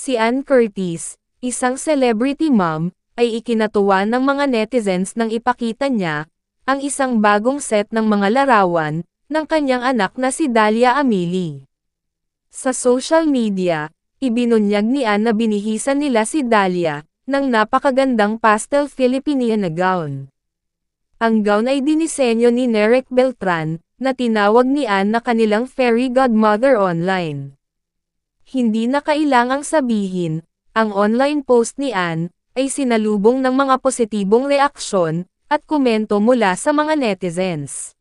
Si Ann Curtis, isang celebrity mom, ay ikinatuwa ng mga netizens nang ipakita niya ang isang bagong set ng mga larawan ng kanyang anak na si Dalia Amili. Sa social media, ibinunyag ni Ann na binihisan nila si Dalia ng napakagandang pastel Filipinian na gown. Ang gown ay dinisenyo ni Nerek Beltran, na tinawag ni Ann na kanilang fairy godmother online. Hindi na kailangang sabihin, ang online post ni Ann, ay sinalubong ng mga positibong reaksyon, at komento mula sa mga netizens.